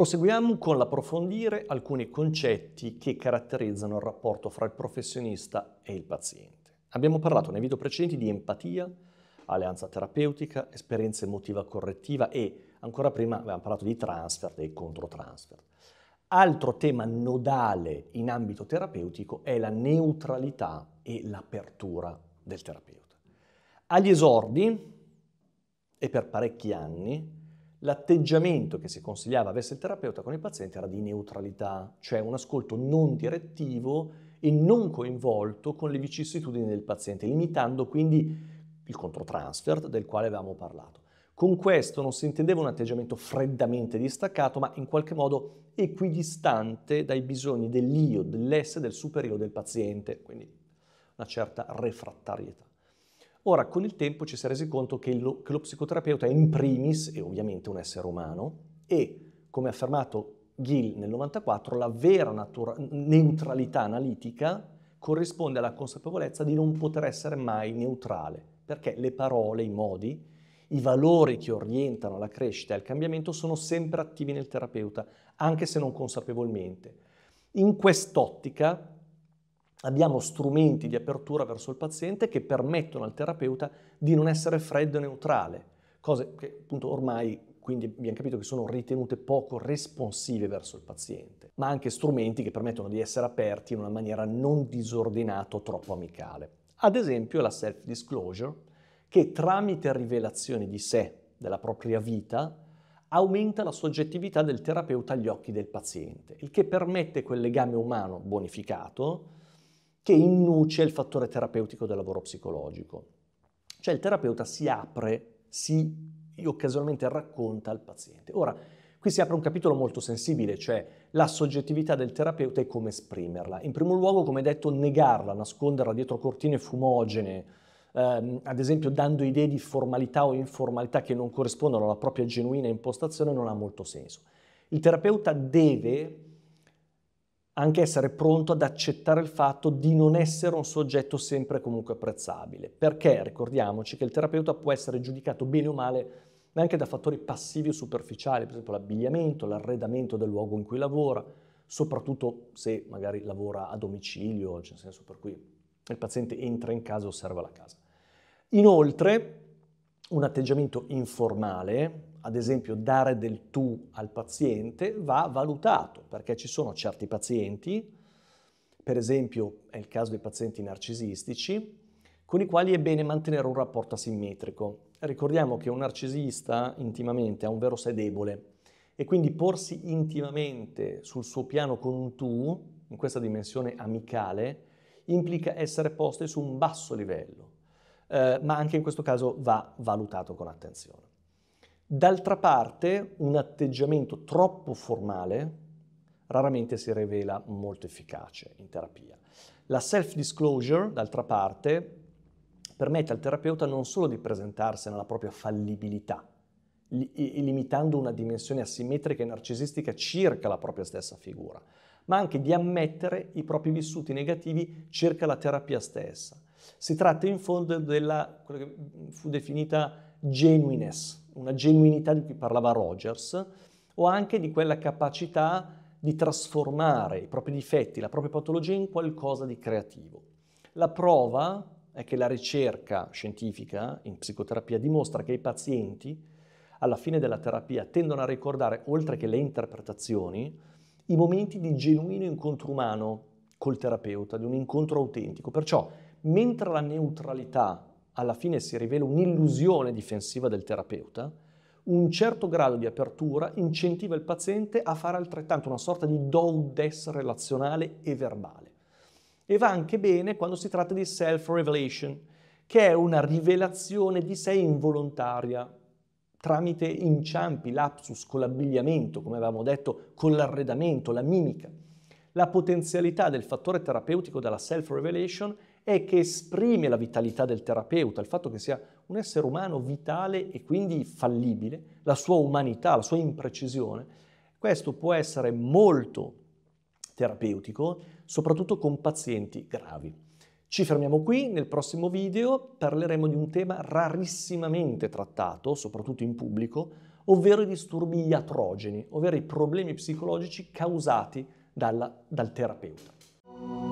Proseguiamo con l'approfondire alcuni concetti che caratterizzano il rapporto fra il professionista e il paziente. Abbiamo parlato nei video precedenti di empatia, alleanza terapeutica, esperienza emotiva correttiva e ancora prima abbiamo parlato di transfer e controtransfer. Altro tema nodale in ambito terapeutico è la neutralità e l'apertura del terapeuta. Agli esordi e per parecchi anni l'atteggiamento che si consigliava avesse il terapeuta con il paziente era di neutralità, cioè un ascolto non direttivo e non coinvolto con le vicissitudini del paziente, limitando quindi il controtransfer del quale avevamo parlato. Con questo non si intendeva un atteggiamento freddamente distaccato, ma in qualche modo equidistante dai bisogni dell'io, dell'esse, del superio del paziente, quindi una certa refrattarietà. Ora, con il tempo ci si è resi conto che lo, che lo psicoterapeuta è in primis, e ovviamente un essere umano, e, come ha affermato Gill nel 94, la vera natura, neutralità analitica corrisponde alla consapevolezza di non poter essere mai neutrale, perché le parole, i modi, i valori che orientano la crescita e il cambiamento sono sempre attivi nel terapeuta, anche se non consapevolmente. In quest'ottica abbiamo strumenti di apertura verso il paziente che permettono al terapeuta di non essere freddo e neutrale, cose che appunto ormai quindi abbiamo capito che sono ritenute poco responsive verso il paziente, ma anche strumenti che permettono di essere aperti in una maniera non disordinata o troppo amicale. Ad esempio la self-disclosure, che tramite rivelazioni di sé, della propria vita, aumenta la soggettività del terapeuta agli occhi del paziente, il che permette quel legame umano bonificato che innuce il fattore terapeutico del lavoro psicologico. Cioè il terapeuta si apre, si occasionalmente racconta al paziente. Ora, qui si apre un capitolo molto sensibile, cioè la soggettività del terapeuta e come esprimerla. In primo luogo, come detto, negarla, nasconderla dietro cortine fumogene, ehm, ad esempio dando idee di formalità o informalità che non corrispondono alla propria genuina impostazione, non ha molto senso. Il terapeuta deve anche essere pronto ad accettare il fatto di non essere un soggetto sempre comunque apprezzabile, perché ricordiamoci che il terapeuta può essere giudicato bene o male anche da fattori passivi o superficiali, per esempio l'abbigliamento, l'arredamento del luogo in cui lavora, soprattutto se magari lavora a domicilio, cioè nel senso per cui il paziente entra in casa e osserva la casa. Inoltre, un atteggiamento informale, ad esempio dare del tu al paziente va valutato perché ci sono certi pazienti, per esempio è il caso dei pazienti narcisistici, con i quali è bene mantenere un rapporto asimmetrico. Ricordiamo che un narcisista intimamente ha un vero sé debole e quindi porsi intimamente sul suo piano con un tu, in questa dimensione amicale, implica essere posti su un basso livello, eh, ma anche in questo caso va valutato con attenzione. D'altra parte, un atteggiamento troppo formale raramente si rivela molto efficace in terapia. La self-disclosure, d'altra parte, permette al terapeuta non solo di presentarsi nella propria fallibilità, limitando una dimensione asimmetrica e narcisistica circa la propria stessa figura, ma anche di ammettere i propri vissuti negativi circa la terapia stessa si tratta in fondo della, quella che mm, fu definita genuineness, una genuinità di cui parlava Rogers, o anche di quella capacità di trasformare i propri difetti, la propria patologia in qualcosa di creativo. La prova è che la ricerca scientifica in psicoterapia dimostra che i pazienti alla fine della terapia tendono a ricordare, oltre che le interpretazioni, i momenti di genuino incontro umano col terapeuta, di un incontro autentico. Perciò mentre la neutralità alla fine si rivela un'illusione difensiva del terapeuta, un certo grado di apertura incentiva il paziente a fare altrettanto, una sorta di do-des relazionale e verbale. E va anche bene quando si tratta di self-revelation, che è una rivelazione di sé involontaria tramite inciampi, lapsus, con l'abbigliamento, come avevamo detto, con l'arredamento, la mimica. La potenzialità del fattore terapeutico della self-revelation è è che esprime la vitalità del terapeuta, il fatto che sia un essere umano vitale e quindi fallibile, la sua umanità, la sua imprecisione. Questo può essere molto terapeutico, soprattutto con pazienti gravi. Ci fermiamo qui, nel prossimo video parleremo di un tema rarissimamente trattato, soprattutto in pubblico, ovvero i disturbi iatrogeni, ovvero i problemi psicologici causati dalla, dal terapeuta.